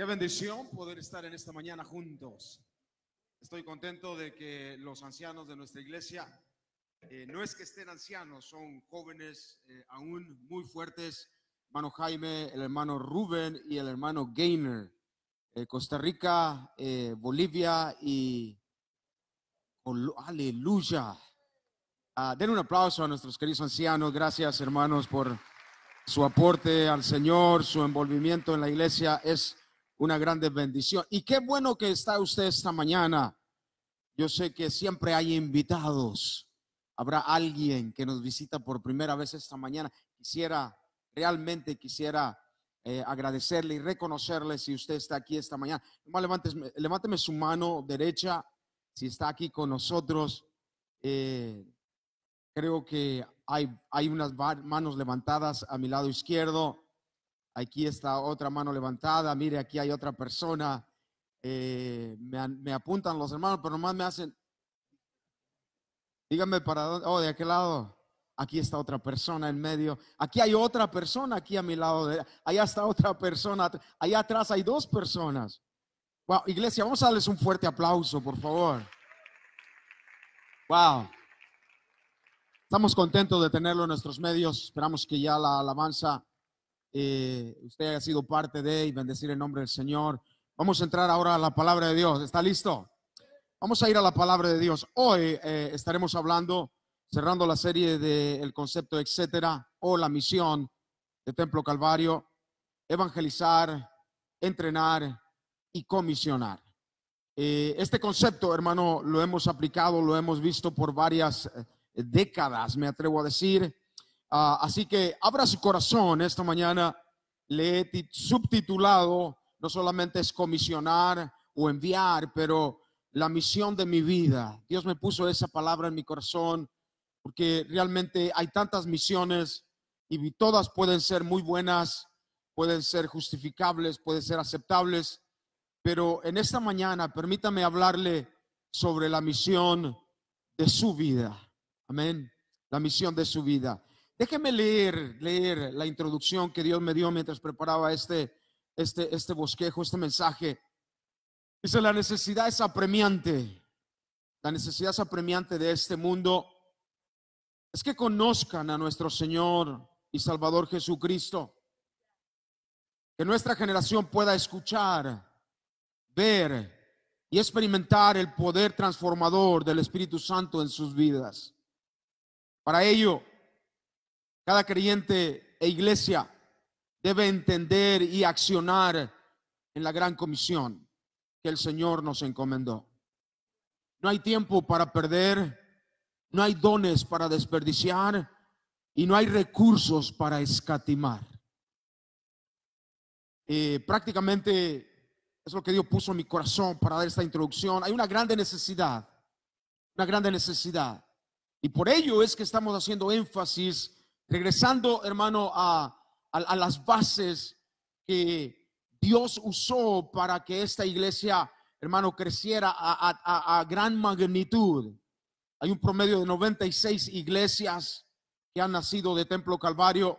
Qué bendición poder estar en esta mañana juntos. Estoy contento de que los ancianos de nuestra iglesia, eh, no es que estén ancianos, son jóvenes eh, aún muy fuertes. Hermano Jaime, el hermano Rubén y el hermano Gainer. Eh, Costa Rica, Bolivia y... Aleluya. Ah, den un aplauso a nuestros queridos ancianos. Gracias, hermanos, por su aporte al Señor, su envolvimiento en la iglesia. Es una grande bendición. Y qué bueno que está usted esta mañana. Yo sé que siempre hay invitados. Habrá alguien que nos visita por primera vez esta mañana. Quisiera, realmente quisiera eh, agradecerle y reconocerle si usted está aquí esta mañana. levánteme, su mano derecha si está aquí con nosotros. Eh, creo que hay, hay unas manos levantadas a mi lado izquierdo. Aquí está otra mano levantada. Mire, aquí hay otra persona. Eh, me, apuntan los hermanos, pero nomás me hacen. Díganme para dónde. Oh, de aquel lado. Aquí está otra persona en medio. Aquí hay otra persona aquí a mi lado. allá está otra persona. Allá atrás hay dos personas. Wow, iglesia, vamos a darles un fuerte aplauso, por favor. Wow. Estamos contentos de tenerlo en nuestros medios. Esperamos que ya la alabanza eh, usted haya sido parte de y bendecir el nombre del Señor. Vamos a entrar ahora a la palabra de Dios. ¿Está listo? Vamos a ir a la palabra de Dios. Hoy eh, estaremos hablando, cerrando la serie del concepto, etcétera, o la misión de Templo Calvario, evangelizar, entrenar y comisionar. Eh, este concepto, hermano, lo hemos aplicado, lo hemos visto por varias décadas, me atrevo a decir. Ah, así que abra su corazón esta mañana. Le he subtitulado, no solamente es comisionar o enviar, pero la misión de mi vida. Dios me puso esa palabra en mi corazón porque realmente hay tantas misiones y todas pueden ser muy buenas, pueden ser justificables, pueden ser aceptables, pero en esta mañana permítame hablarle sobre la misión de su vida. Amén. La misión de su vida. Déjeme leer, leer la introducción que Dios me dio mientras preparaba este, este, este bosquejo, este mensaje. Dice, la necesidad es apremiante. La necesidad es apremiante de este mundo es que conozcan a nuestro Señor y Salvador Jesucristo. Que nuestra generación pueda escuchar, ver y experimentar el poder transformador del Espíritu Santo en sus vidas. Para ello, cada creyente e iglesia debe entender y accionar en la gran comisión que el Señor nos encomendó. No hay tiempo para perder, no hay dones para desperdiciar y no hay recursos para escatimar. Eh, prácticamente es lo que Dios puso en mi corazón para dar esta introducción. Hay una grande necesidad, una grande necesidad. Y por ello es que estamos haciendo énfasis Regresando, hermano, a, las bases que Dios usó para que esta iglesia, hermano, creciera a, gran magnitud. Hay un promedio de 96 iglesias que han nacido de Templo Calvario.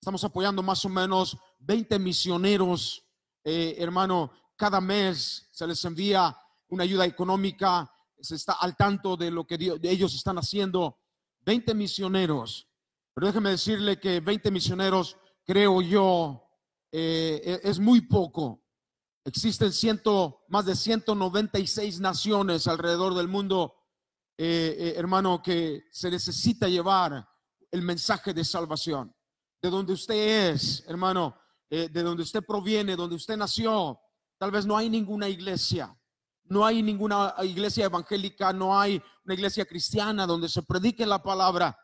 Estamos apoyando más o menos 20 misioneros, eh, hermano. Cada mes se les envía una ayuda económica, se está al tanto de lo que ellos están haciendo. 20 misioneros. Pero déjeme decirle que 20 misioneros, creo yo, eh, e, es muy poco. Existen ciento, más de 196 naciones alrededor del mundo, eh, eh, hermano, que se necesita llevar el mensaje de salvación. De donde usted es, hermano, de donde usted proviene, donde usted nació, tal vez no hay ninguna iglesia. No hay ninguna iglesia evangélica, no hay una iglesia cristiana donde se predique la palabra.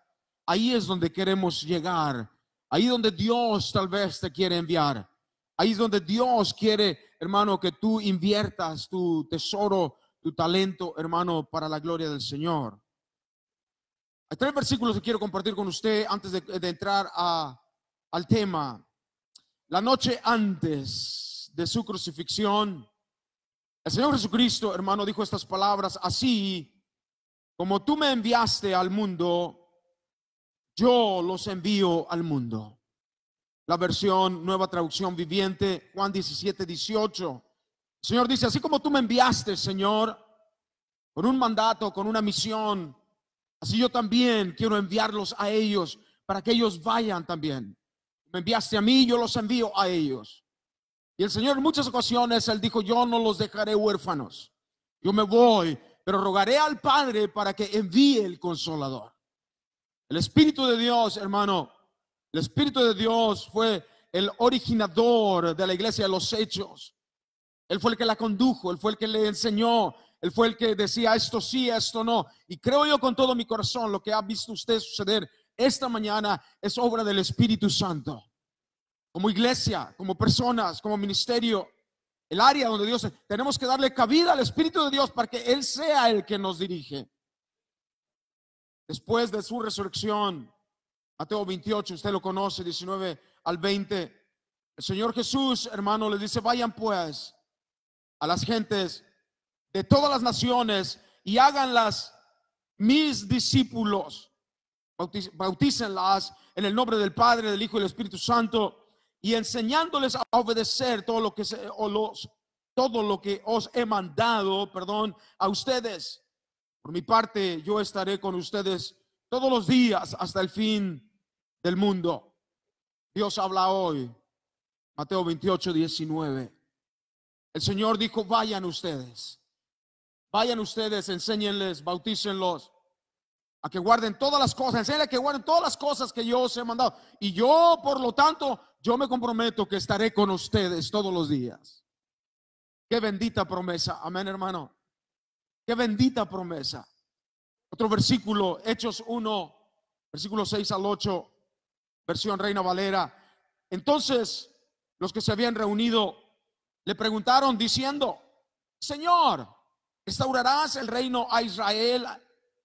Ahí es donde queremos llegar. Ahí donde Dios tal vez te quiere enviar. Ahí es donde Dios quiere, hermano, que tú inviertas tu tesoro, tu talento, hermano, para la gloria del Señor. Hay tres versículos que quiero compartir con usted antes de, entrar al tema. La noche antes de su crucifixión, el Señor Jesucristo, hermano, dijo estas palabras, así como tú me enviaste al mundo, yo los envío al mundo. La versión nueva traducción viviente, Juan 17, 18. El Señor dice, así como tú me enviaste, Señor, con un mandato, con una misión, así yo también quiero enviarlos a ellos para que ellos vayan también. Me enviaste a mí, yo los envío a ellos. Y el Señor en muchas ocasiones, Él dijo, yo no los dejaré huérfanos. Yo me voy, pero rogaré al Padre para que envíe el consolador. El Espíritu de Dios, hermano, el Espíritu de Dios fue el originador de la iglesia de los hechos. Él fue el que la condujo, él fue el que le enseñó, él fue el que decía esto sí, esto no. Y creo yo con todo mi corazón lo que ha visto usted suceder esta mañana es obra del Espíritu Santo. Como iglesia, como personas, como ministerio, el área donde Dios tenemos que darle cabida al Espíritu de Dios para que Él sea el que nos dirige después de su resurrección, Mateo 28, usted lo conoce, 19 al 20, el Señor Jesús, hermano, le dice, vayan pues a las gentes de todas las naciones y háganlas mis discípulos, bautícenlas en el nombre del Padre, del Hijo y del Espíritu Santo y enseñándoles a obedecer todo lo que, se, o los, todo lo que os he mandado, perdón, a ustedes. Por mi parte, yo estaré con ustedes todos los días hasta el fin del mundo. Dios habla hoy. Mateo 28, 19. El Señor dijo, vayan ustedes. Vayan ustedes, enséñenles, bautícenlos a que guarden todas las cosas, enseñenles que guarden todas las cosas que yo os he mandado. Y yo, por lo tanto, yo me comprometo que estaré con ustedes todos los días. Qué bendita promesa. Amén, hermano. Qué bendita promesa. Otro versículo, Hechos 1, versículo 6 al 8, versión Reina Valera. Entonces los que se habían reunido le preguntaron diciendo, Señor, ¿estaurarás el reino a Israel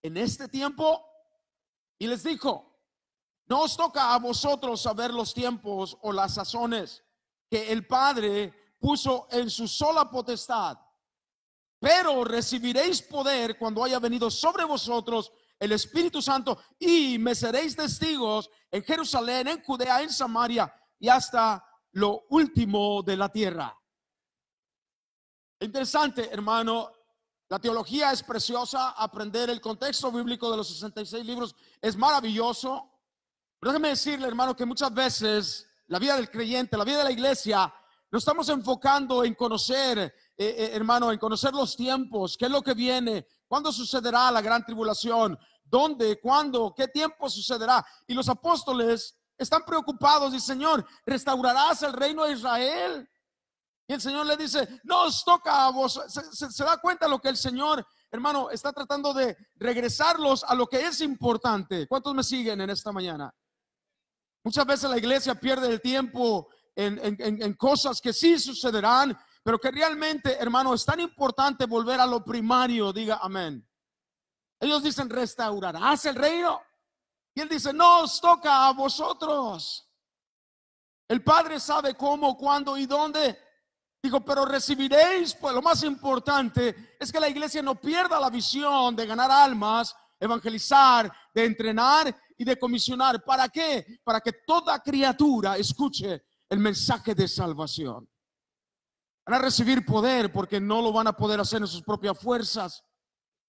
en este tiempo? Y les dijo, no os toca a vosotros saber los tiempos o las sazones que el Padre puso en su sola potestad pero recibiréis poder cuando haya venido sobre vosotros el Espíritu Santo y me seréis testigos en Jerusalén, en Judea, en Samaria y hasta lo último de la tierra. Interesante, hermano. La teología es preciosa, aprender el contexto bíblico de los 66 libros es maravilloso. Pero déjeme decirle, hermano, que muchas veces la vida del creyente, la vida de la iglesia, nos estamos enfocando en conocer eh, eh, hermano, en conocer los tiempos, qué es lo que viene, cuándo sucederá la gran tribulación, dónde, cuándo, qué tiempo sucederá. Y los apóstoles están preocupados y Señor, restaurarás el reino de Israel. Y el Señor le dice, no os toca a vos. Se, da cuenta lo que el Señor, hermano, está tratando de regresarlos a lo que es importante. ¿Cuántos me siguen en esta mañana? Muchas veces la iglesia pierde el tiempo en, en, cosas que sí sucederán, pero que realmente, hermano, es tan importante volver a lo primario, diga amén. Ellos dicen restaurar, Hace el reino. Y él dice, no os toca a vosotros. El Padre sabe cómo, cuándo y dónde. Dijo pero recibiréis, pues lo más importante es que la iglesia no pierda la visión de ganar almas, evangelizar, de entrenar y de comisionar. ¿Para qué? Para que toda criatura escuche el mensaje de salvación. Van a recibir poder porque no lo van a poder hacer en sus propias fuerzas.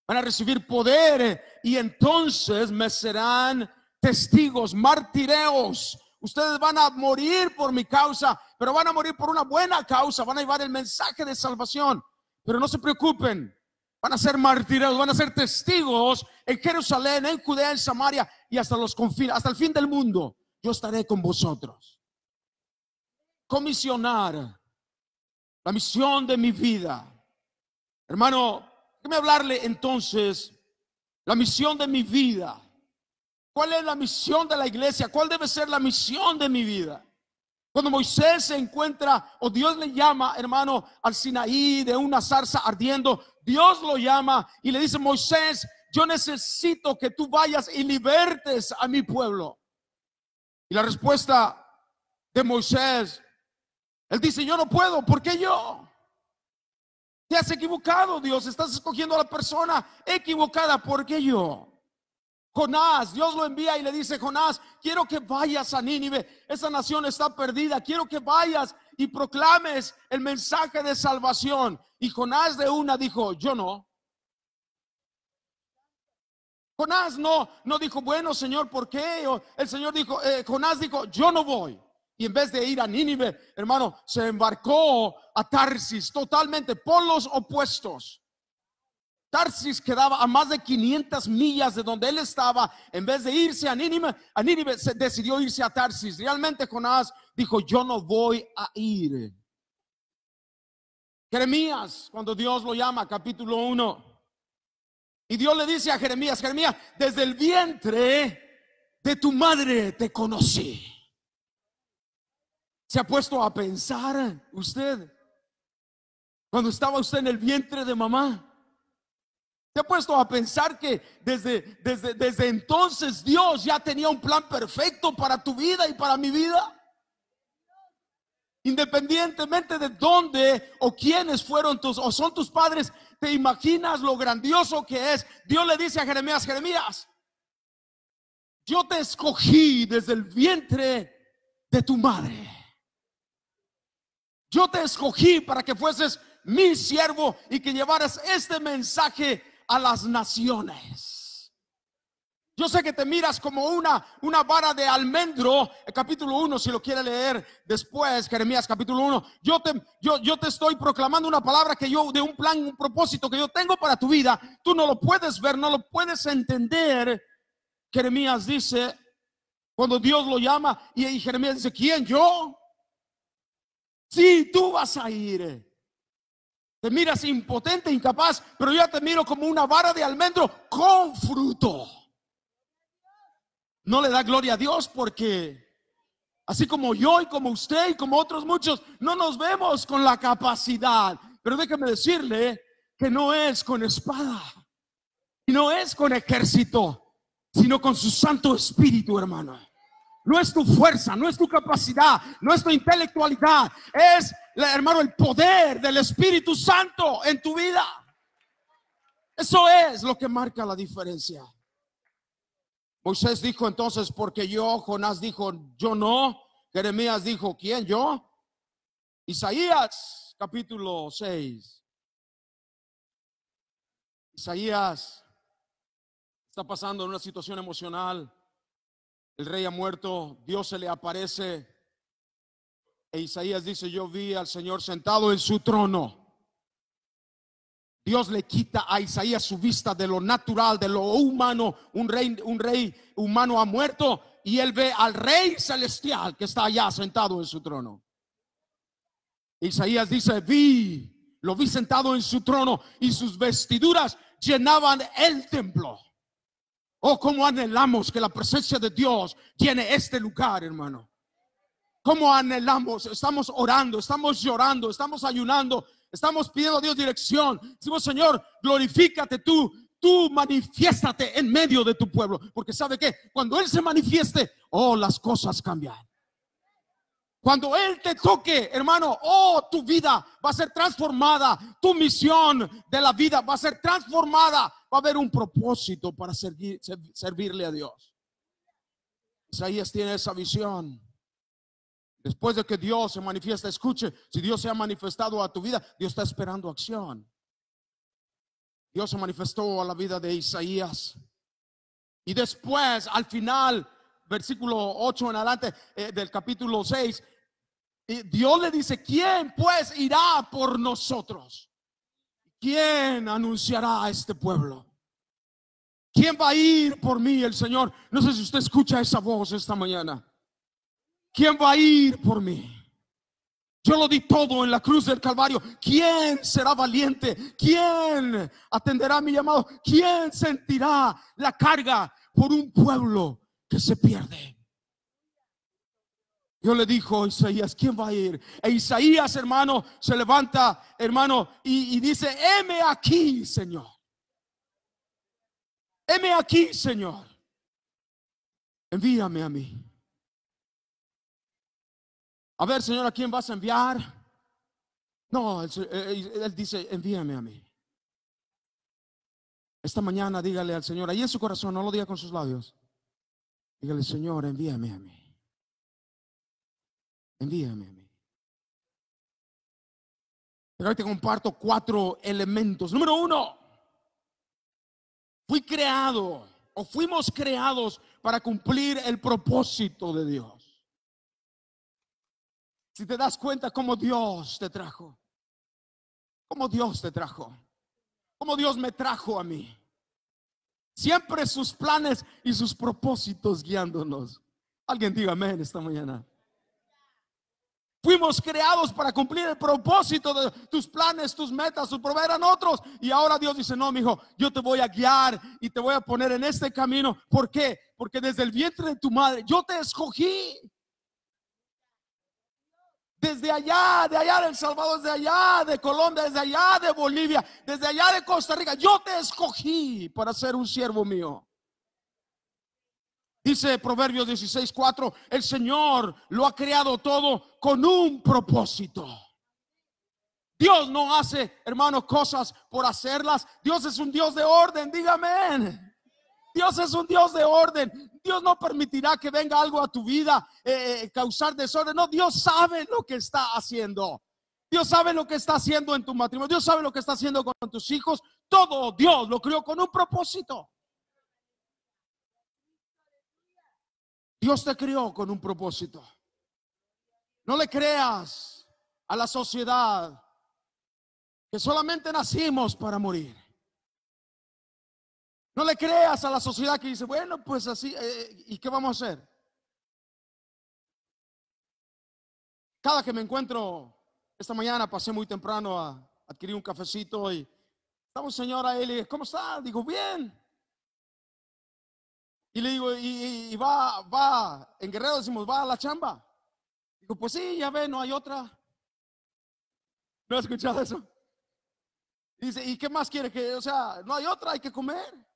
Van a recibir poder eh, y entonces me serán testigos, martireos. Ustedes van a morir por mi causa, pero van a morir por una buena causa. Van a llevar el mensaje de salvación. Pero no se preocupen, van a ser martireos, van a ser testigos en Jerusalén, en Judea, en Samaria y hasta los confines, hasta el fin del mundo. Yo estaré con vosotros. Comisionar la misión de mi vida. Hermano, déjeme hablarle entonces, la misión de mi vida. ¿Cuál es la misión de la iglesia? ¿Cuál debe ser la misión de mi vida? Cuando Moisés se encuentra o Dios le llama, hermano, al Sinaí de una zarza ardiendo, Dios lo llama y le dice, Moisés, yo necesito que tú vayas y libertes a mi pueblo. Y la respuesta de Moisés él dice, yo no puedo, ¿por qué yo? Te has equivocado, Dios, estás escogiendo a la persona equivocada, ¿por qué yo? Jonás, Dios lo envía y le dice, Jonás, quiero que vayas a Nínive, esa nación está perdida, quiero que vayas y proclames el mensaje de salvación. Y Jonás de una dijo, yo no. Jonás no, no dijo, bueno, Señor, ¿por qué? el Señor dijo, eh, Jonás dijo, yo no voy. Y en vez de ir a Nínive, hermano, se embarcó a Tarsis, totalmente por los opuestos. Tarsis quedaba a más de 500 millas de donde él estaba. En vez de irse a Nínive, a Nínive se decidió irse a Tarsis. Realmente Jonás dijo, yo no voy a ir. Jeremías, cuando Dios lo llama, capítulo 1. Y Dios le dice a Jeremías, Jeremías, desde el vientre de tu madre te conocí. ¿Se ha puesto a pensar usted? Cuando estaba usted en el vientre de mamá. ¿Se ha puesto a pensar que desde, desde, desde entonces Dios ya tenía un plan perfecto para tu vida y para mi vida? Independientemente de dónde o quiénes fueron tus o son tus padres, te imaginas lo grandioso que es. Dios le dice a Jeremías, Jeremías, yo te escogí desde el vientre de tu madre. Yo te escogí para que fueses mi siervo y que llevaras este mensaje a las naciones. Yo sé que te miras como una, una vara de almendro, el capítulo 1, si lo quiere leer después, Jeremías capítulo 1. Yo te, yo, yo te estoy proclamando una palabra que yo, de un plan, un propósito que yo tengo para tu vida. Tú no lo puedes ver, no lo puedes entender. Jeremías dice, cuando Dios lo llama, y Jeremías dice, ¿quién yo? Si tú vas a ir. Eh. Te miras impotente, incapaz, pero yo te miro como una vara de almendro con fruto. No le da gloria a Dios porque así como yo y como usted y como otros muchos, no nos vemos con la capacidad. Pero déjame decirle eh, que no es con espada, y no es con ejército, sino con su Santo Espíritu, hermano. No es tu fuerza, no es tu capacidad, no es tu intelectualidad. Es, hermano, el poder del Espíritu Santo en tu vida. Eso es lo que marca la diferencia. Moisés dijo entonces, porque yo, Jonás dijo, yo no. Jeremías dijo, ¿quién? Yo. Isaías capítulo 6. Isaías está pasando en una situación emocional el rey ha muerto, Dios se le aparece. E Isaías dice, yo vi al Señor sentado en su trono. Dios le quita a Isaías su vista de lo natural, de lo humano. Un rey, un rey humano ha muerto y él ve al rey celestial que está allá sentado en su trono. Isaías dice, vi, lo vi sentado en su trono y sus vestiduras llenaban el templo. Oh, cómo anhelamos que la presencia de Dios Tiene este lugar, hermano. Cómo anhelamos, estamos orando, estamos llorando, estamos ayunando, estamos pidiendo a Dios dirección. Decimos, Señor, glorifícate tú, tú manifiéstate en medio de tu pueblo. Porque sabe que cuando Él se manifieste, oh, las cosas cambian. Cuando Él te toque, hermano, oh, tu vida va a ser transformada, tu misión de la vida va a ser transformada, va a haber un propósito para servirle a Dios. Isaías tiene esa visión. Después de que Dios se manifiesta, escuche, si Dios se ha manifestado a tu vida, Dios está esperando acción. Dios se manifestó a la vida de Isaías. Y después, al final, versículo 8 en adelante eh, del capítulo 6, y Dios le dice, ¿quién pues irá por nosotros? ¿Quién anunciará a este pueblo? ¿Quién va a ir por mí? El Señor. No sé si usted escucha esa voz esta mañana. ¿Quién va a ir por mí? Yo lo di todo en la cruz del Calvario. ¿Quién será valiente? ¿Quién atenderá mi llamado? ¿Quién sentirá la carga por un pueblo que se pierde Yo le dijo a Isaías, ¿quién va a ir? E Isaías, hermano, se levanta, hermano, y, dice, heme aquí, Señor. Heme aquí, Señor. Envíame a mí. A ver, Señor, ¿a quién vas a enviar? No, eh, eh, él dice, envíame a mí. Esta mañana dígale al Señor, ahí en su corazón, no lo diga con sus labios. Dígale, Señor, envíame a mí. Envíame a mí. Pero te comparto cuatro elementos. Número uno, fui creado o fuimos creados para cumplir el propósito de Dios. Si te das cuenta cómo Dios te trajo, cómo Dios te trajo, cómo Dios me trajo a mí. Siempre sus planes y sus propósitos guiándonos. Alguien diga amén esta mañana. Fuimos creados para cumplir el propósito de tus planes, tus metas, tus eran otros. Y ahora Dios dice: No, mi hijo, yo te voy a guiar y te voy a poner en este camino. ¿Por qué? Porque desde el vientre de tu madre yo te escogí desde allá, de allá del Salvador, desde allá de Colombia, desde allá de Bolivia, desde allá de Costa Rica. Yo te escogí para ser un siervo mío. Dice Proverbios 16, 4, el Señor lo ha creado todo con un propósito. Dios no hace, hermanos, cosas por hacerlas. Dios es un Dios de orden, dígame. Dios es un Dios de orden. Dios no permitirá que venga algo a tu vida, eh, eh, causar desorden. No, Dios sabe lo que está haciendo. Dios sabe lo que está haciendo en tu matrimonio. Dios sabe lo que está haciendo con tus hijos. Todo Dios lo crió con un propósito. Dios te crió con un propósito. No le creas a la sociedad que solamente nacimos para morir. No le creas a la sociedad que dice, bueno, pues así, eh, eh, ¿y qué vamos a hacer? Cada que me encuentro esta mañana, pasé muy temprano a adquirir un cafecito y estamos señora, él y ¿cómo está? Digo, bien. Y le digo, y, va, va, en Guerrero decimos, va a la chamba. Digo, pues sí, ya ve, no hay otra. ¿No has escuchado eso? Dice, ¿y qué más quiere? Que, o sea, no hay otra, hay que comer.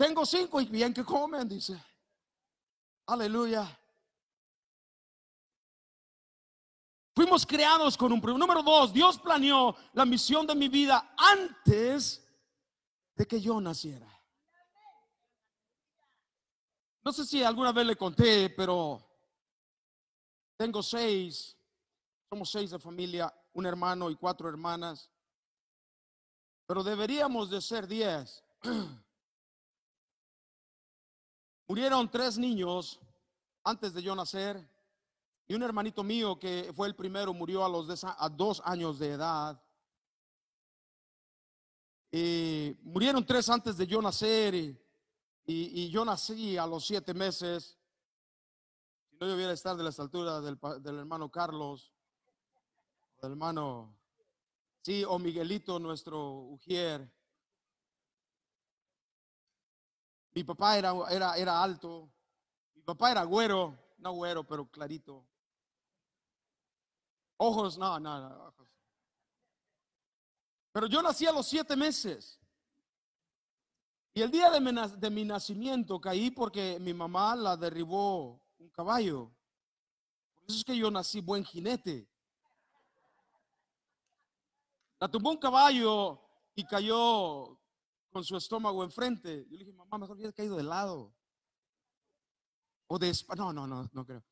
Tengo cinco y bien que comen, dice. Aleluya. Fuimos creados con un Número dos, Dios planeó la misión de mi vida antes de que yo naciera. No sé si alguna vez le conté, pero tengo seis, somos seis de familia, un hermano y cuatro hermanas, pero deberíamos de ser diez. Murieron tres niños antes de yo nacer y un hermanito mío que fue el primero murió a los dos años de edad. Y murieron tres antes de yo nacer y, yo nací a los siete meses. Si no, yo hubiera estar de las alturas del, del hermano Carlos, del hermano, sí, o Miguelito, nuestro Ujier. Mi papá era, era, era alto. Mi papá era güero. No güero, pero clarito. Ojos, no, no, no. Pero yo nací a los siete meses. Y el día de mi, de mi nacimiento caí porque mi mamá la derribó un caballo. Por eso es que yo nací buen jinete. La tumbó un caballo y cayó con su estómago enfrente. Yo le dije, mamá, mejor había caído de lado. O de No, no, no, no creo.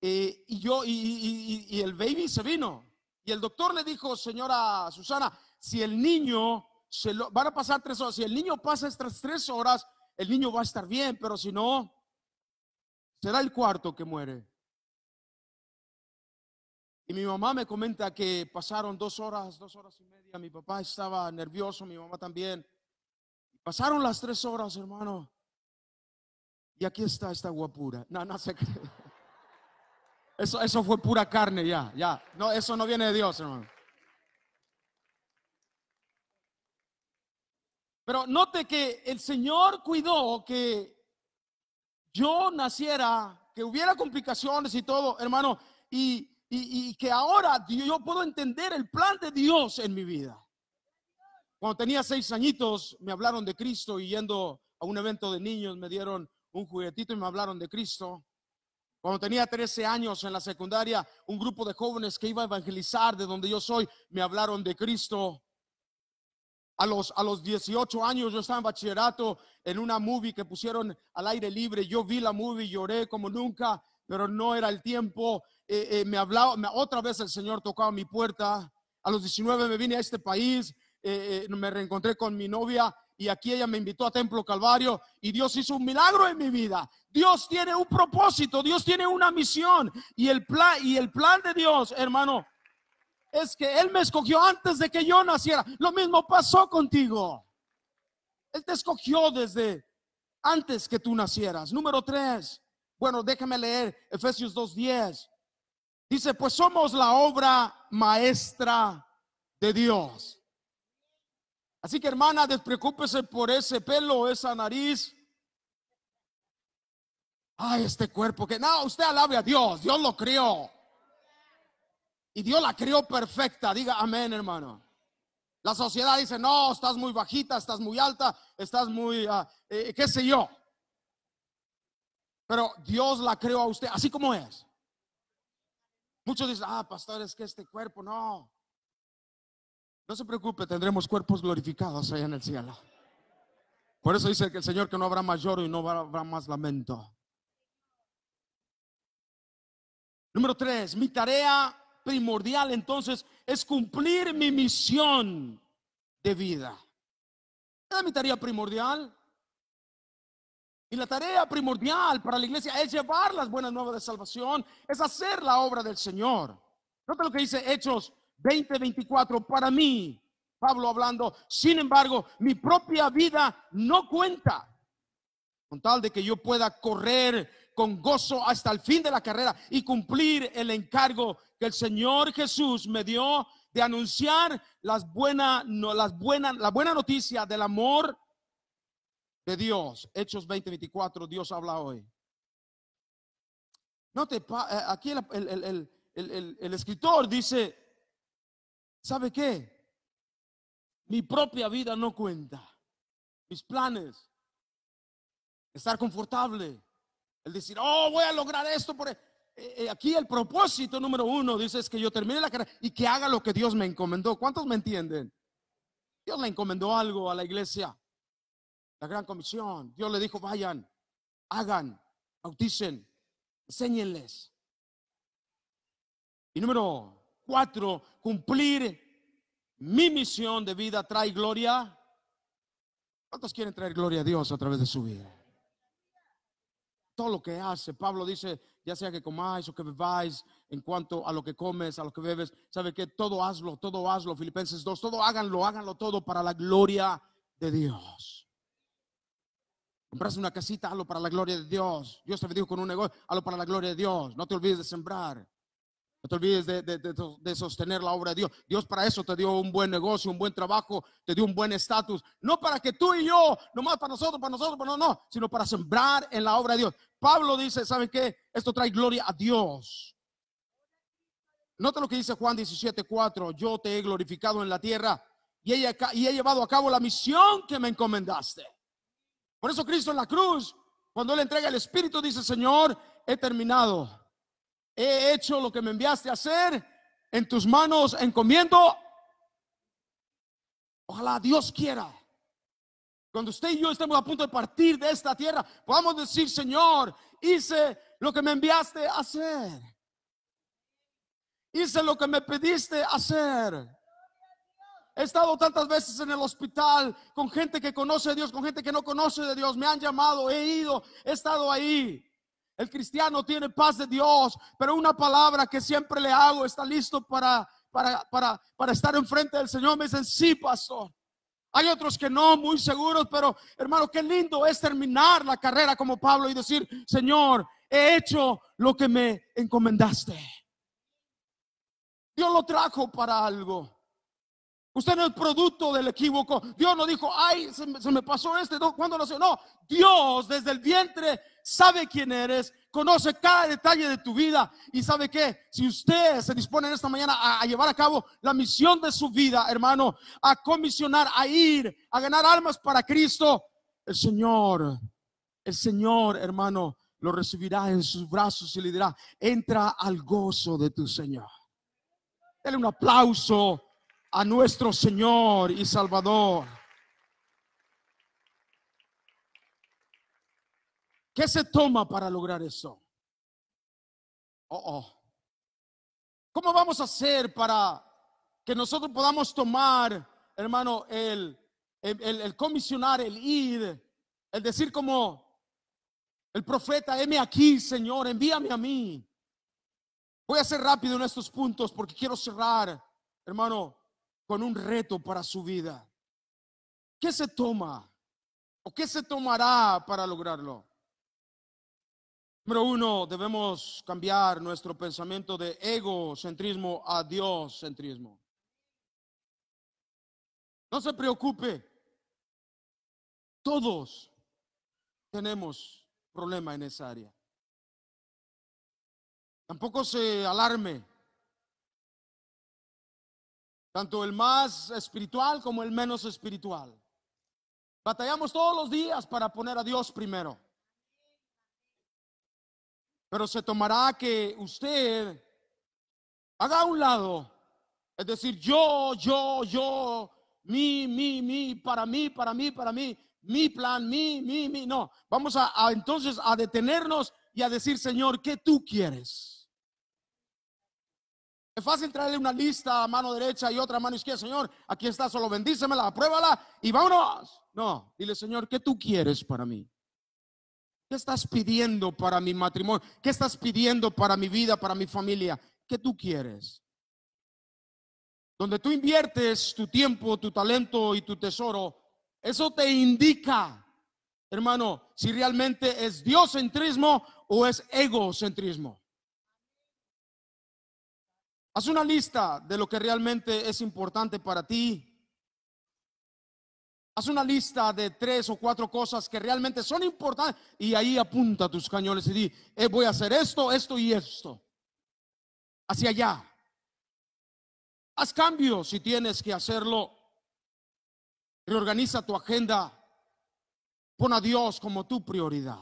Eh, y yo, y, y el baby se vino. Y el doctor le dijo, señora Susana, si el niño, se lo, van a pasar tres horas, si el niño pasa estas tres horas, el niño va a estar bien, pero si no, será el cuarto que muere. Y mi mamá me comenta que pasaron dos horas, dos horas y media, mi papá estaba nervioso, mi mamá también. Pasaron las tres horas, hermano. Y aquí está esta guapura. No, no se cree. Eso, eso fue pura carne, ya, ya. No, eso no viene de Dios, hermano. Pero note que el Señor cuidó que yo naciera, que hubiera complicaciones y todo, hermano, y que ahora yo puedo entender el plan de Dios en mi vida. Cuando tenía seis añitos, me hablaron de Cristo y yendo a un evento de niños me dieron un juguetito y me hablaron de Cristo. Cuando tenía 13 años en la secundaria, un grupo de jóvenes que iba a evangelizar de donde yo soy me hablaron de Cristo. A los, a los 18 años yo estaba en bachillerato en una movie que pusieron al aire libre. Yo vi la movie, lloré como nunca, pero no era el tiempo. Eh, eh, me hablaba, otra vez el Señor tocaba mi puerta. A los 19 me vine a este país, eh, eh, me reencontré con mi novia y aquí ella me invitó a Templo Calvario y Dios hizo un milagro en mi vida. Dios tiene un propósito, Dios tiene una misión y el plan y el plan de Dios, hermano, es que él me escogió antes de que yo naciera. Lo mismo pasó contigo. Él te escogió desde antes que tú nacieras. Número tres. Bueno, déjame leer Efesios 2:10. Dice, pues somos la obra maestra de Dios. Así que hermana, despreocúpese por ese pelo, esa nariz. Ay, este cuerpo que nada usted alabe a Dios, Dios lo crió. Y Dios la crió perfecta, diga amén, hermano. La sociedad dice, no, estás muy bajita, estás muy alta, estás muy, ah, eh, qué sé yo. Pero Dios la creó a usted, así como es. Muchos dicen, ah, pastor, es que este cuerpo, no, no se preocupe, tendremos cuerpos glorificados allá en el cielo. Por eso dice que el Señor que no habrá más lloro y no habrá más lamento. Número tres, mi tarea primordial entonces es cumplir mi misión de vida. Esa es mi tarea primordial. Y la tarea primordial para la iglesia es llevar las buenas nuevas de salvación, es hacer la obra del Señor. Nota lo que dice Hechos 20:24, para mí, Pablo hablando, sin embargo, mi propia vida no cuenta, con tal de que yo pueda correr con gozo hasta el fin de la carrera y cumplir el encargo que el Señor Jesús me dio de anunciar las buenas, las buenas, la buena noticia del amor de Dios. Hechos 20:24, Dios habla hoy. Note, eh, aquí el, el, el escritor dice, ¿Sabe qué? Mi propia vida no cuenta. Mis planes. Estar confortable. El decir, oh, voy a lograr esto. Por... E-". Eh, eh, aquí el propósito número uno, dice, es que yo termine la carrera y que haga lo que Dios me encomendó. ¿Cuántos me entienden? Dios le encomendó algo a la iglesia. La gran comisión. Dios le dijo, vayan, hagan, bauticen, enséñenles. Y número Cuatro, cumplir mi misión de vida trae gloria. ¿Cuántos quieren traer gloria a Dios a través de su vida? Todo lo que hace, Pablo dice, ya sea que comáis o que bebáis, en cuanto a lo que comes, a lo que bebes, sabe que todo hazlo, todo hazlo, Filipenses 2, todo háganlo, háganlo todo para la gloria de Dios. Compras una casita, hazlo para la gloria de Dios. Dios te dijo con un negocio, hazlo para la gloria de Dios. No te olvides de sembrar. No te olvides de, sostener la obra de Dios. Dios para eso te dio un buen negocio, un buen trabajo, te dio un buen estatus. No para que tú y yo, nomás para nosotros, para nosotros, para no, no, sino para sembrar en la obra de Dios. Pablo dice, ¿saben qué? Esto trae gloria a Dios. Nota lo que dice Juan 17:4: Yo te he glorificado en la tierra y he, y he llevado a cabo la misión que me encomendaste. Por eso Cristo en la cruz, cuando Él entrega el Espíritu, dice, Señor, he terminado he hecho lo que me enviaste a hacer, en tus manos encomiendo. Ojalá Dios quiera. Cuando usted y yo estemos a punto de partir de esta tierra, podamos decir, Señor, hice lo que me enviaste a hacer. Hice lo que me pediste hacer. He estado tantas veces en el hospital con gente que conoce a Dios, con gente que no conoce de Dios. Me han llamado, he ido, he estado ahí. El cristiano tiene paz de Dios, pero una palabra que siempre le hago, está listo para, para, para, para estar enfrente del Señor. Me dicen, sí, pastor. Hay otros que no, muy seguros, pero hermano, qué lindo es terminar la carrera como Pablo y decir, Señor, he hecho lo que me encomendaste. Dios lo trajo para algo. Usted no es producto del equívoco. Dios no dijo, ay, se me, pasó este, no, ¿cuándo No, Dios desde el vientre sabe quién eres, conoce cada detalle de tu vida y sabe que si usted se dispone en esta mañana a, llevar a cabo la misión de su vida, hermano, a comisionar, a ir, a ganar almas para Cristo, el Señor, el Señor, hermano, lo recibirá en sus brazos y le dirá, entra al gozo de tu Señor. Dale un aplauso a nuestro Señor y Salvador. ¿Qué se toma para lograr eso? Oh, oh. ¿Cómo vamos a hacer para que nosotros podamos tomar, hermano, el, el, comisionar, el ir, el decir como el profeta, heme aquí, Señor, envíame a mí. Voy a ser rápido en estos puntos porque quiero cerrar, hermano, con un reto para su vida. ¿Qué se toma? ¿O qué se tomará para lograrlo? Número uno, debemos cambiar nuestro pensamiento de egocentrismo a dioscentrismo. No se preocupe, todos tenemos problema en esa área. Tampoco se alarme, tanto el más espiritual como el menos espiritual. Batallamos todos los días para poner a Dios primero. Pero se tomará que usted haga un lado, es decir, yo, yo, yo, mi, mi, mi, para mí, para mí, para mí, mi plan, mi, mi, mi. No, vamos a, entonces a detenernos y a decir, Señor, ¿qué tú quieres? Es fácil traerle una lista a mano derecha y otra a mano izquierda. Señor, aquí está, solo bendícemela, apruébala y vámonos. No, dile, Señor, ¿qué tú quieres para mí? ¿Qué estás pidiendo para mi matrimonio? ¿Qué estás pidiendo para mi vida, para mi familia? ¿Qué tú quieres? Donde tú inviertes tu tiempo, tu talento y tu tesoro, eso te indica, hermano, si realmente es diocentrismo o es egocentrismo. Haz una lista de lo que realmente es importante para ti. Haz una lista de tres o cuatro cosas que realmente son importantes y ahí apunta tus cañones y di, eh, voy a hacer esto, esto y esto. Hacia allá. Haz cambios si tienes que hacerlo. Reorganiza tu agenda. Pon a Dios como tu prioridad.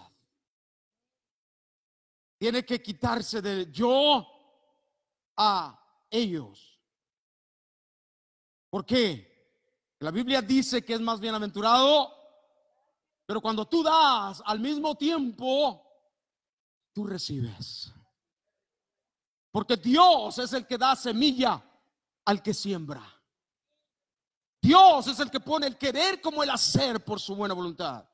Tiene que quitarse de yo a ellos. ¿Por qué? La Biblia dice que es más bienaventurado, pero cuando tú das al mismo tiempo, tú recibes. Porque Dios es el que da semilla al que siembra. Dios es el que pone el querer como el hacer por su buena voluntad.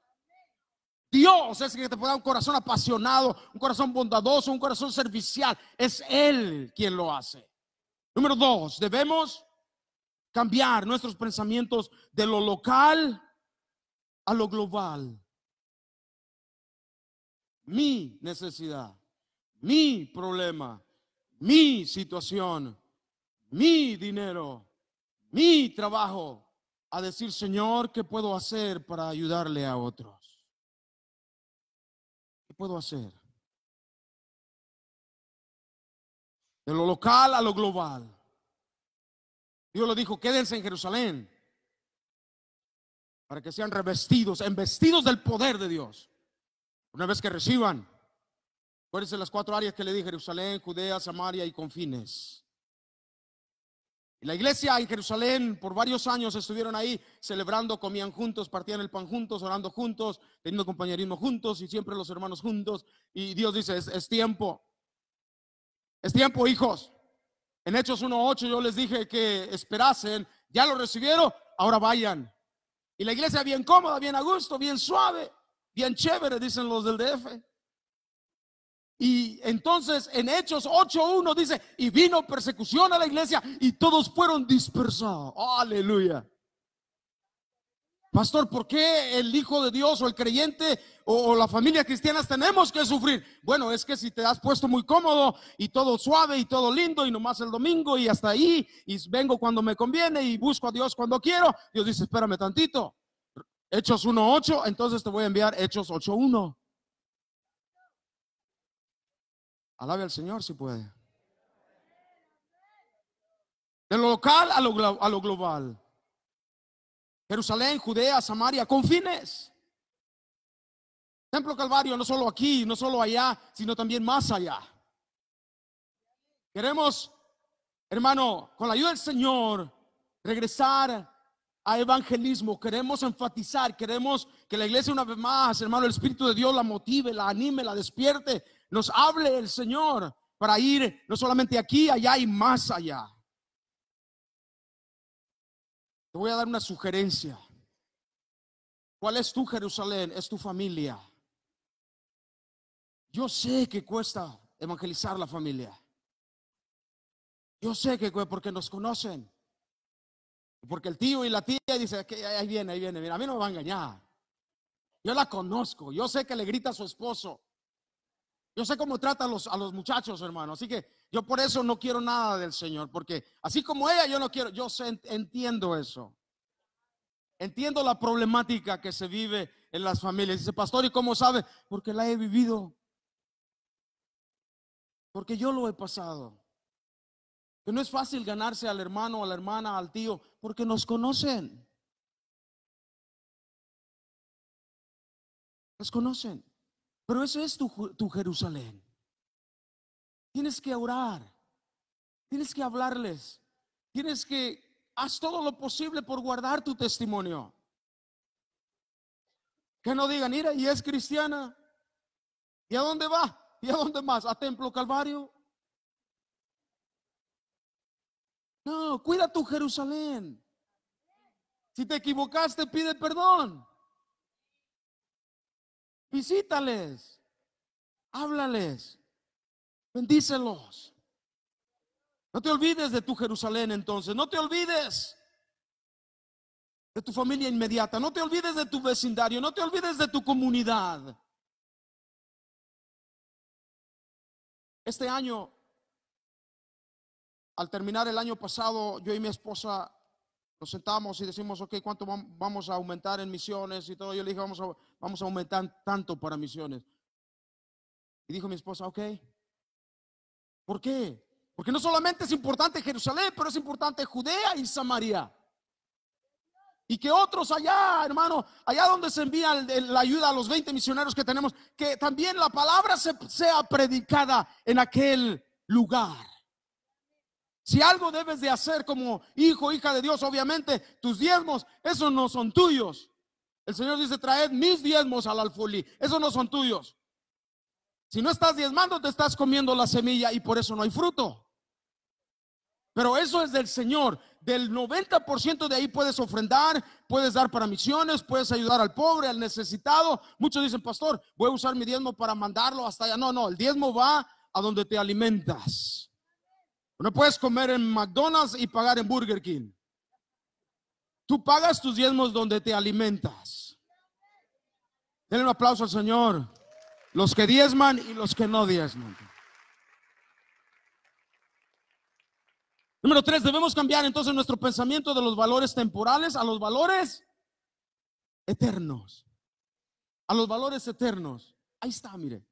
Dios es el que te pone un corazón apasionado, un corazón bondadoso, un corazón servicial. Es Él quien lo hace. Número dos, debemos cambiar nuestros pensamientos de lo local a lo global. Mi necesidad, mi problema, mi situación, mi dinero, mi trabajo, a decir, Señor, ¿qué puedo hacer para ayudarle a otros? ¿Qué puedo hacer? de lo local a lo global. Dios lo dijo, quédense en Jerusalén para que sean revestidos, embestidos del poder de Dios. Una vez que reciban, acuérdense las cuatro áreas que le di, Jerusalén, Judea, Samaria y confines. la iglesia en Jerusalén por varios años estuvieron ahí celebrando, comían juntos, partían el pan juntos, orando juntos, teniendo compañerismo juntos y siempre los hermanos juntos. Y Dios dice, es, es tiempo es tiempo, hijos. En Hechos 1.8 yo les dije que esperasen, ya lo recibieron, ahora vayan. Y la iglesia bien cómoda, bien a gusto, bien suave, bien chévere, dicen los del DF. Y entonces en Hechos 8.1 dice, y vino persecución a la iglesia y todos fueron dispersados. aleluya. Pastor, ¿por qué el Hijo de Dios o el creyente o, la familia cristiana tenemos que sufrir? Bueno, es que si te has puesto muy cómodo y todo suave y todo lindo y nomás el domingo y hasta ahí y vengo cuando me conviene y busco a Dios cuando quiero, Dios dice, espérame tantito. Hechos 1.8, entonces te voy a enviar Hechos 8.1. Alabe al Señor si puede. De lo local a lo global. Jerusalén, Judea, Samaria, confines Templo Calvario, no solo aquí, no solo allá, sino también más allá. Queremos, hermano, con la ayuda del Señor, regresar a evangelismo. Queremos enfatizar, queremos que la iglesia una vez más, hermano, el Espíritu de Dios la motive, la anime, la despierte, nos hable el Señor para ir no solamente aquí, allá y más allá. Te voy a dar una sugerencia. ¿Cuál es tu Jerusalén? Es tu familia. Yo sé que cuesta evangelizar la familia. Yo sé que porque nos conocen. Porque el tío y la tía dice que ahí viene, ahí viene. Mira, a mí no me va a engañar. Yo la conozco. Yo sé que le grita a su esposo. Yo sé cómo trata a los, a los muchachos, hermano. Así que yo por eso no quiero nada del Señor, porque así como ella, yo no quiero, yo entiendo eso. Entiendo la problemática que se vive en las familias. Dice, pastor, ¿y cómo sabe? Porque la he vivido. Porque yo lo he pasado. Que no es fácil ganarse al hermano, a la hermana, al tío, porque nos conocen. Nos conocen. Pero ese es tu, tu Jerusalén. Tienes que orar, tienes que hablarles, tienes que, haz todo lo posible por guardar tu testimonio. Que no digan, mira, y es cristiana. ¿Y a dónde va? ¿Y a dónde más? ¿A Templo Calvario? No, cuida tu Jerusalén. Si te equivocaste, pide perdón. Visítales, háblales. Bendícelos. No te olvides de tu Jerusalén entonces. No te olvides de tu familia inmediata. No te olvides de tu vecindario. No te olvides de tu comunidad. Este año, al terminar el año pasado, yo y mi esposa nos sentamos y decimos, ok, ¿cuánto vamos a aumentar en misiones y todo? Yo le dije, vamos a, vamos a aumentar tanto para misiones. Y dijo mi esposa, ok, ¿Por qué? Porque no solamente es importante Jerusalén, pero es importante Judea y Samaria. Y que otros allá, hermano, allá donde se envía la ayuda a los 20 misioneros que tenemos, que también la palabra se, sea predicada en aquel lugar. Si algo debes de hacer como hijo, hija de Dios, obviamente tus diezmos, esos no son tuyos. El Señor dice, traed mis diezmos al alfolí, esos no son tuyos. Si no estás diezmando, te estás comiendo la semilla y por eso no hay fruto. Pero eso es del Señor. Del 90% de ahí puedes ofrendar, puedes dar para misiones, puedes ayudar al pobre, al necesitado. Muchos dicen, pastor, voy a usar mi diezmo para mandarlo hasta allá. No, no, el diezmo va a donde te alimentas. No puedes comer en McDonald's y pagar en Burger King. Tú pagas tus diezmos donde te alimentas. Denle un aplauso al Señor. Los que diezman y los que no diezman. Número tres, debemos cambiar entonces nuestro pensamiento de los valores temporales a los valores eternos. A los valores eternos. Ahí está, mire.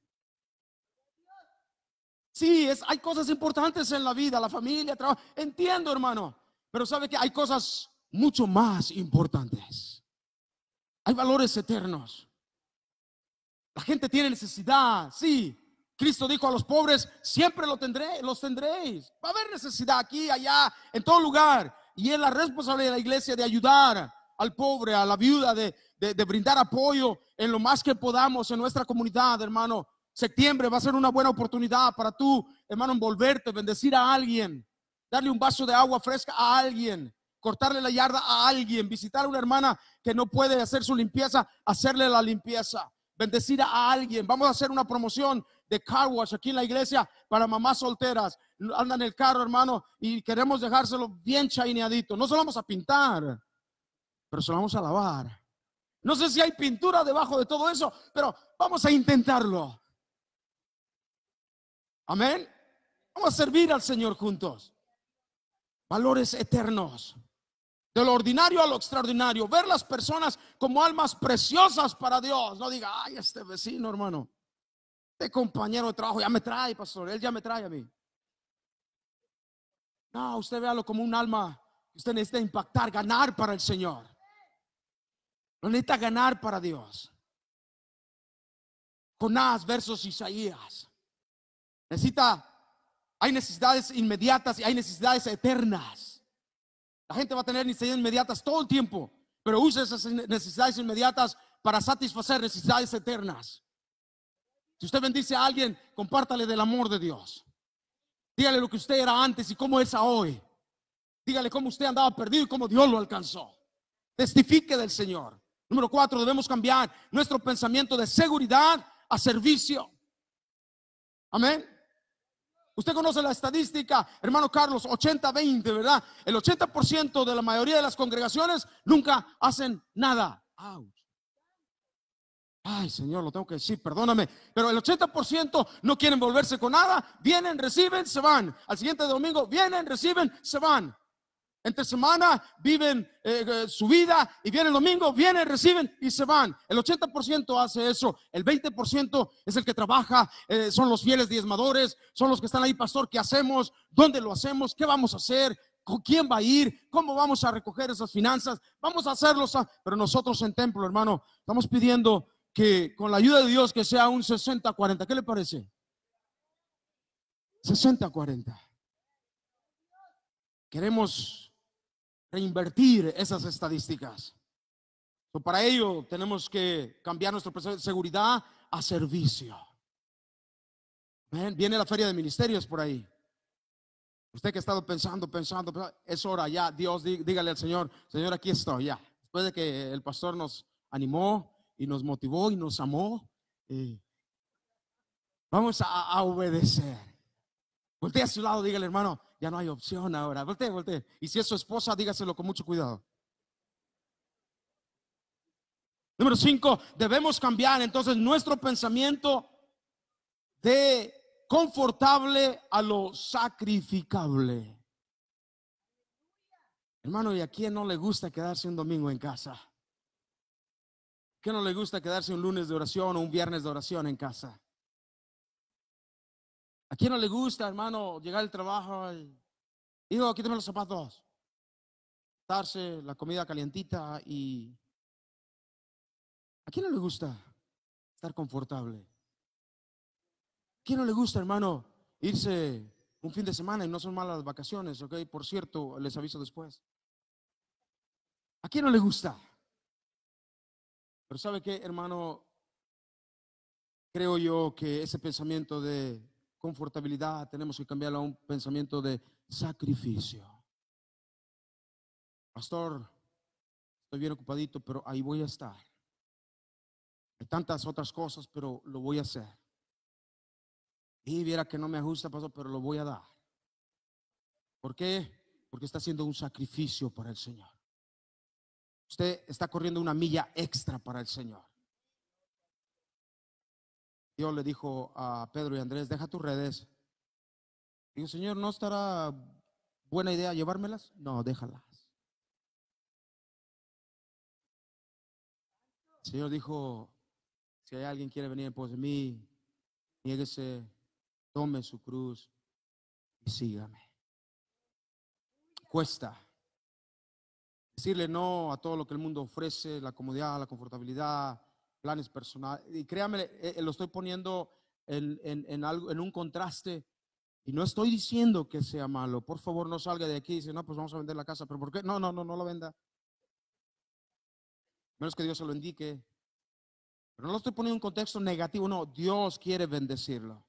Sí, es, hay cosas importantes en la vida, la familia, trabajo. Entiendo, hermano. Pero sabe que hay cosas mucho más importantes. Hay valores eternos. La gente tiene necesidad, sí. Cristo dijo a los pobres, siempre lo tendré, los tendréis. Va a haber necesidad aquí, allá, en todo lugar. Y es la responsabilidad de la iglesia de ayudar al pobre, a la viuda, de, de brindar apoyo en lo más que podamos en nuestra comunidad, hermano. Septiembre va a ser una buena oportunidad para tú, hermano, envolverte, bendecir a alguien, darle un vaso de agua fresca a alguien, cortarle la yarda a alguien, visitar a una hermana que no puede hacer su limpieza, hacerle la limpieza bendecir a alguien. Vamos a hacer una promoción de car wash aquí en la iglesia para mamás solteras. Andan en el carro, hermano, y queremos dejárselo bien chaineadito. No se lo vamos a pintar, pero se lo vamos a lavar. No sé si hay pintura debajo de todo eso, pero vamos a intentarlo. Amén. Vamos a servir al Señor juntos. Valores eternos de lo ordinario a lo extraordinario, ver las personas como almas preciosas para Dios. No diga, ay, este vecino, hermano, este compañero de trabajo ya me trae, pastor, él ya me trae a mí. No, usted véalo como un alma que usted necesita impactar, ganar para el Señor. Lo necesita ganar para Dios. Jonás versus Isaías. Necesita, hay necesidades inmediatas y hay necesidades eternas. La gente va a tener necesidades inmediatas todo el tiempo, pero usa esas necesidades inmediatas para satisfacer necesidades eternas. Si usted bendice a alguien, compártale del amor de Dios. Dígale lo que usted era antes y cómo es a hoy. Dígale cómo usted andaba perdido y cómo Dios lo alcanzó. Testifique del Señor. Número cuatro, debemos cambiar nuestro pensamiento de seguridad a servicio. Amén. Usted conoce la estadística, hermano Carlos, 80-20, ¿verdad? El 80% de la mayoría de las congregaciones nunca hacen nada. Ay, Señor, lo tengo que decir, perdóname. Pero el 80% no quieren volverse con nada. Vienen, reciben, se van. Al siguiente domingo, vienen, reciben, se van. Entre semana viven eh, eh, su vida y viene el domingo, vienen, reciben y se van. El 80% hace eso, el 20% es el que trabaja, eh, son los fieles diezmadores, son los que están ahí, pastor, ¿qué hacemos? ¿Dónde lo hacemos? ¿Qué vamos a hacer? ¿Con quién va a ir? ¿Cómo vamos a recoger esas finanzas? Vamos a hacerlos, pero nosotros en templo, hermano, estamos pidiendo que con la ayuda de Dios que sea un 60-40. ¿Qué le parece? 60-40. Queremos reinvertir esas estadísticas. para ello tenemos que cambiar nuestra seguridad a servicio. Viene la feria de ministerios por ahí. Usted que ha estado pensando, pensando, es hora ya, Dios, dígale al Señor, Señor, aquí estoy ya. Después de que el pastor nos animó y nos motivó y nos amó, eh, vamos a obedecer. Voltea a su lado, dígale, hermano, ya no hay opción ahora. Voltea, voltea. Y si es su esposa, dígaselo con mucho cuidado. Número cinco, debemos cambiar entonces nuestro pensamiento de confortable a lo sacrificable. Hermano, ¿y a quién no le gusta quedarse un domingo en casa? Que no le gusta quedarse un lunes de oración o un viernes de oración en casa? ¿A quién no le gusta, hermano, llegar al trabajo y, hijo, quítame los zapatos? Darse la comida calientita y... ¿A quién no le gusta estar confortable? ¿A quién no le gusta, hermano, irse un fin de semana y no son malas vacaciones, ok? Por cierto, les aviso después. ¿A quién no le gusta? Pero ¿sabe qué, hermano? Creo yo que ese pensamiento de confortabilidad, tenemos que cambiarlo a un pensamiento de sacrificio. Pastor, estoy bien ocupadito, pero ahí voy a estar. Hay tantas otras cosas, pero lo voy a hacer. Y viera que no me ajusta, pastor, pero lo voy a dar. ¿Por qué? Porque está haciendo un sacrificio para el Señor. Usted está corriendo una milla extra para el Señor. Dios le dijo a Pedro y Andrés, deja tus redes. Dijo Señor, ¿no estará buena idea llevármelas? No, déjalas. El Señor dijo, si hay alguien quiere venir después de mí, niéguese tome su cruz y sígame. Cuesta decirle no a todo lo que el mundo ofrece, la comodidad, la confortabilidad, planes personales. Y créame, eh, eh, lo estoy poniendo en, en, algo, en un contraste. Y no estoy diciendo que sea malo. Por favor, no salga de aquí y dice, no, pues vamos a vender la casa. Pero ¿por qué? No, no, no, no la venda. Menos que Dios se lo indique. Pero no lo estoy poniendo en un contexto negativo. No, Dios quiere bendecirlo.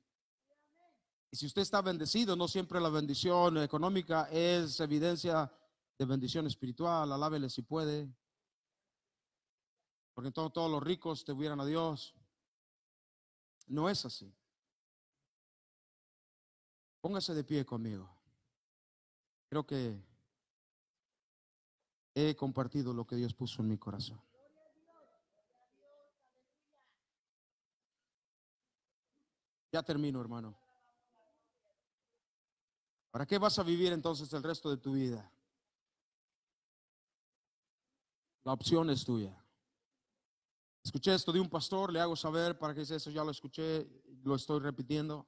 Y si usted está bendecido, no siempre la bendición económica es evidencia de bendición espiritual. Alábele si puede porque todos los ricos te hubieran a Dios. No es así. Póngase de pie conmigo. Creo que he compartido lo que Dios puso en mi corazón. Ya termino, hermano. ¿Para qué vas a vivir entonces el resto de tu vida? La opción es tuya. Escuché esto de un pastor, le hago saber para que dice eso, ya lo escuché, lo estoy repitiendo.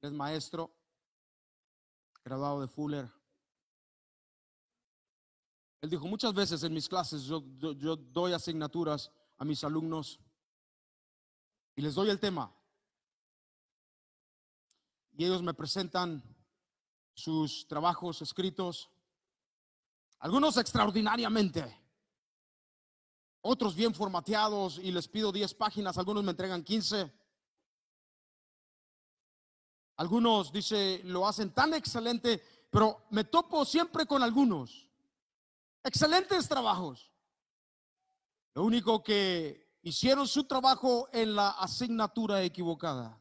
Es maestro, graduado de Fuller. Él dijo, muchas veces en mis clases yo doy asignaturas a mis alumnos y les doy el tema. Y ellos me presentan sus trabajos escritos, algunos extraordinariamente otros bien formateados y les pido 10 páginas, algunos me entregan 15. Algunos, dice, lo hacen tan excelente, pero me topo siempre con algunos. Excelentes trabajos. Lo único que hicieron su trabajo en la asignatura equivocada.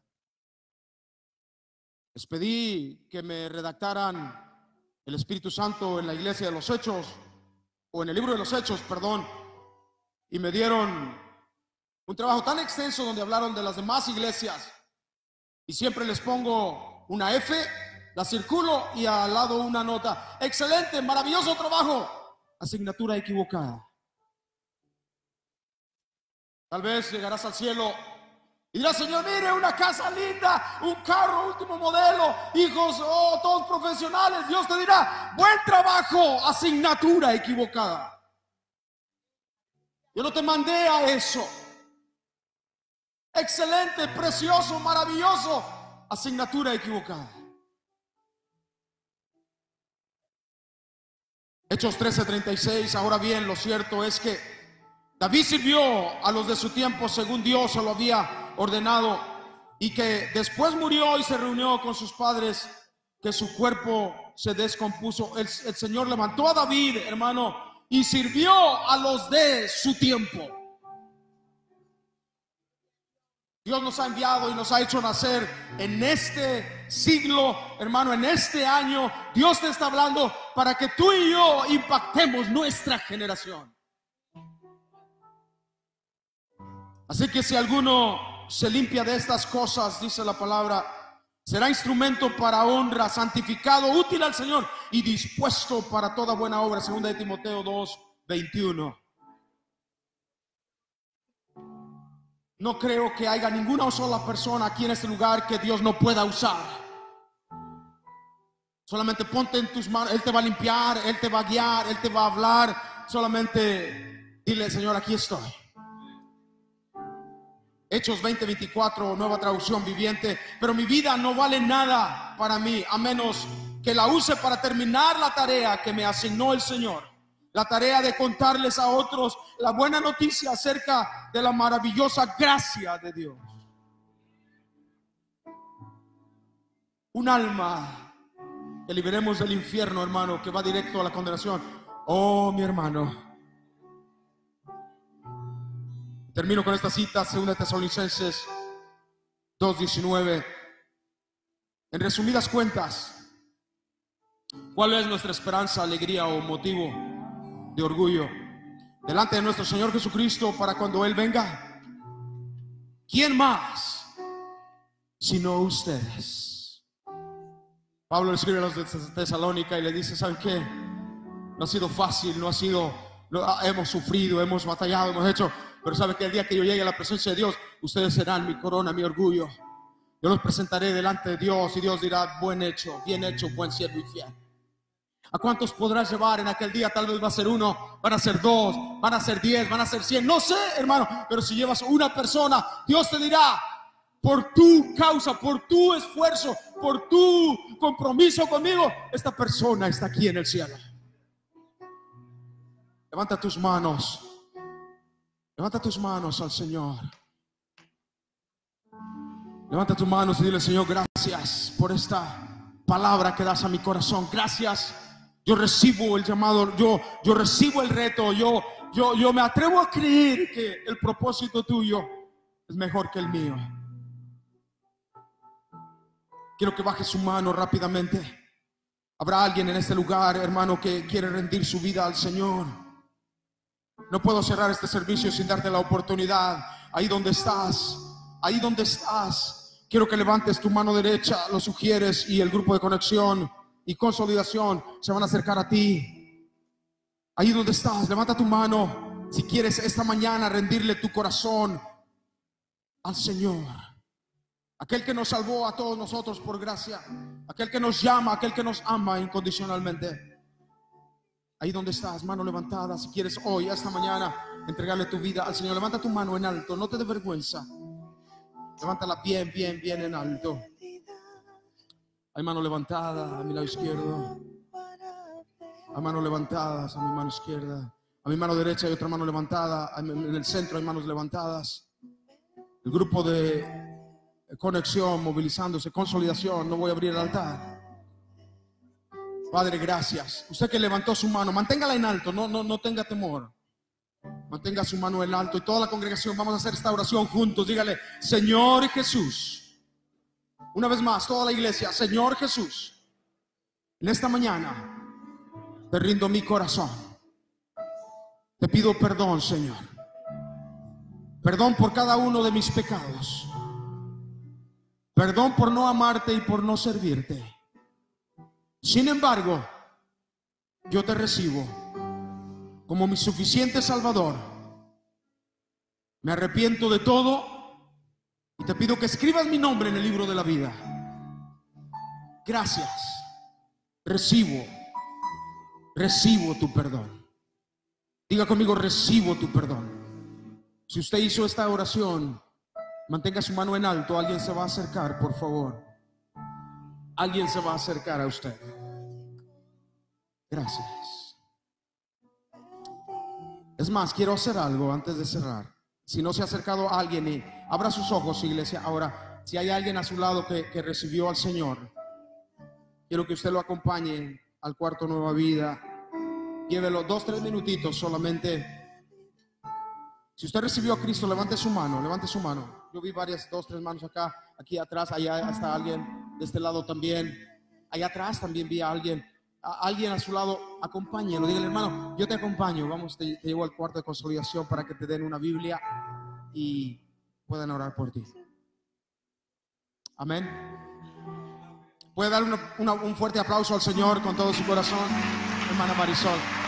Les pedí que me redactaran el Espíritu Santo en la iglesia de los Hechos, o en el libro de los Hechos, perdón, y me dieron un trabajo tan extenso donde hablaron de las demás iglesias. Y siempre les pongo una F, la circulo y al lado una nota. Excelente, maravilloso trabajo. Asignatura equivocada. Tal vez llegarás al cielo y dirás, Señor, mire, una casa linda, un carro último modelo, hijos, oh, todos profesionales. Dios te dirá, buen trabajo, asignatura equivocada. Yo no te mandé a eso. Excelente, precioso, maravilloso. Asignatura equivocada. Hechos 13:36. Ahora bien, lo cierto es que David sirvió a los de su tiempo según Dios se lo había ordenado y que después murió y se reunió con sus padres, que su cuerpo se descompuso. El, el Señor levantó a David, hermano, y sirvió a los de su tiempo. Dios nos ha enviado y nos ha hecho nacer en este siglo, hermano, en este año. Dios te está hablando para que tú y yo impactemos nuestra generación. Así que si alguno se limpia de estas cosas, dice la palabra, Será instrumento para honra, santificado, útil al Señor y dispuesto para toda buena obra. Segunda de Timoteo 2, 21. No creo que haya ninguna sola persona aquí en este lugar que Dios no pueda usar. Solamente ponte en tus manos, Él te va a limpiar, Él te va a guiar, Él te va a hablar. Solamente dile, Señor, aquí estoy. Hechos 20:24, nueva traducción viviente, pero mi vida no vale nada para mí, a menos que la use para terminar la tarea que me asignó el Señor, la tarea de contarles a otros la buena noticia acerca de la maravillosa gracia de Dios. Un alma que liberemos del infierno, hermano, que va directo a la condenación. Oh, mi hermano, Termino con esta cita, 2 Tesalonicenses 2.19. En resumidas cuentas, ¿cuál es nuestra esperanza, alegría o motivo de orgullo? Delante de nuestro Señor Jesucristo para cuando Él venga. ¿Quién más sino ustedes? Pablo escribe a los de Tesalónica y le dice, ¿saben qué? No ha sido fácil, no ha sido, hemos sufrido, hemos batallado, hemos hecho, pero sabe que el día que yo llegue a la presencia de Dios, ustedes serán mi corona, mi orgullo. Yo los presentaré delante de Dios y Dios dirá, buen hecho, bien hecho, buen siervo y fiel. ¿A cuántos podrás llevar en aquel día? Tal vez va a ser uno, van a ser dos, van a ser diez, van a ser cien. No sé, hermano, pero si llevas una persona, Dios te dirá, por tu causa, por tu esfuerzo, por tu compromiso conmigo, esta persona está aquí en el cielo. Levanta tus manos Levanta tus manos al Señor. Levanta tus manos y dile, Señor, gracias por esta palabra que das a mi corazón. Gracias. Yo recibo el llamado, yo, yo recibo el reto, yo, yo, yo me atrevo a creer que el propósito tuyo es mejor que el mío. Quiero que baje su mano rápidamente. Habrá alguien en este lugar, hermano, que quiere rendir su vida al Señor. No puedo cerrar este servicio sin darte la oportunidad. Ahí donde estás, ahí donde estás, quiero que levantes tu mano derecha, lo sugieres y el grupo de conexión y consolidación se van a acercar a ti. Ahí donde estás, levanta tu mano si quieres esta mañana rendirle tu corazón al Señor. Aquel que nos salvó a todos nosotros por gracia, aquel que nos llama, aquel que nos ama incondicionalmente. Ahí donde estás, mano levantada, si quieres hoy, esta mañana, entregarle tu vida al Señor. Levanta tu mano en alto, no te dé vergüenza. la bien, bien, bien en alto. Hay mano levantada a mi lado izquierdo. Hay mano levantadas a mi mano izquierda. A mi mano derecha hay otra mano levantada. En el centro hay manos levantadas. El grupo de conexión, movilizándose, consolidación. No voy a abrir el altar. Padre, gracias. Usted que levantó su mano, manténgala en alto, no, no, no tenga temor. Mantenga su mano en alto y toda la congregación vamos a hacer esta oración juntos. Dígale, Señor Jesús. Una vez más, toda la iglesia, Señor Jesús. En esta mañana te rindo mi corazón. Te pido perdón, Señor. Perdón por cada uno de mis pecados. Perdón por no amarte y por no servirte. Sin embargo, yo te recibo como mi suficiente Salvador. Me arrepiento de todo y te pido que escribas mi nombre en el libro de la vida. Gracias. Recibo. Recibo tu perdón. Diga conmigo, recibo tu perdón. Si usted hizo esta oración, mantenga su mano en alto. Alguien se va a acercar, por favor alguien se va a acercar a usted. Gracias. Es más, quiero hacer algo antes de cerrar. Si no se ha acercado a alguien, y eh, abra sus ojos, iglesia. Ahora, si hay alguien a su lado que, que recibió al Señor, quiero que usted lo acompañe al cuarto Nueva Vida. Llévelo dos, tres minutitos solamente. Si usted recibió a Cristo, levante su mano, levante su mano. Yo vi varias, dos, tres manos acá, aquí atrás, allá está alguien de este lado también. Allá atrás también vi a alguien. alguien a su lado, acompáñalo. Dígale, hermano, yo te acompaño. Vamos, te, llevo al cuarto de consolidación para que te den una Biblia y puedan orar por ti. Amén. Puede dar un fuerte aplauso al Señor con todo su corazón, hermana Marisol.